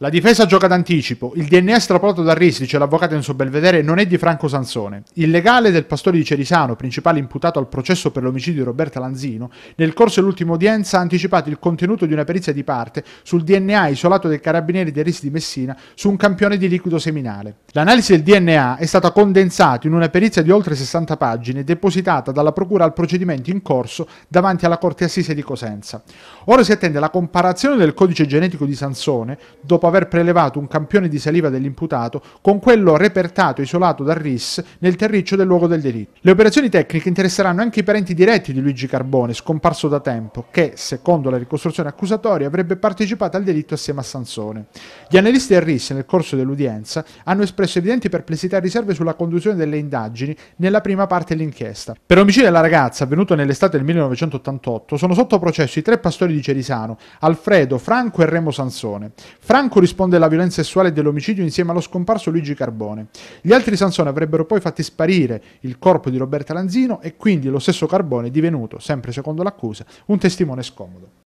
La difesa gioca d'anticipo, il DNS trapolato da Risi, dice l'avvocato in suo Belvedere, non è di Franco Sansone. Il legale del pastore di Cerisano, principale imputato al processo per l'omicidio di Roberta Lanzino, nel corso dell'ultima udienza ha anticipato il contenuto di una perizia di parte sul DNA isolato dei carabinieri di Risi di Messina su un campione di liquido seminale. L'analisi del DNA è stata condensata in una perizia di oltre 60 pagine depositata dalla Procura al procedimento in corso davanti alla Corte Assise di Cosenza. Ora si attende la comparazione del codice genetico di Sansone, dopo aver prelevato un campione di saliva dell'imputato, con quello repertato e isolato dal RIS nel terriccio del luogo del delitto. Le operazioni tecniche interesseranno anche i parenti diretti di Luigi Carbone, scomparso da tempo, che, secondo la ricostruzione accusatoria, avrebbe partecipato al delitto assieme a Sansone. Gli analisti del RIS nel corso dell'udienza hanno espresso espresse evidenti perplessità e riserve sulla conduzione delle indagini nella prima parte dell'inchiesta. Per l'omicidio della ragazza, avvenuto nell'estate del 1988, sono sotto processo i tre pastori di Cerisano, Alfredo, Franco e Remo Sansone. Franco risponde alla violenza sessuale dell'omicidio insieme allo scomparso Luigi Carbone. Gli altri Sansone avrebbero poi fatti sparire il corpo di Roberta Lanzino e quindi lo stesso Carbone è divenuto, sempre secondo l'accusa, un testimone scomodo.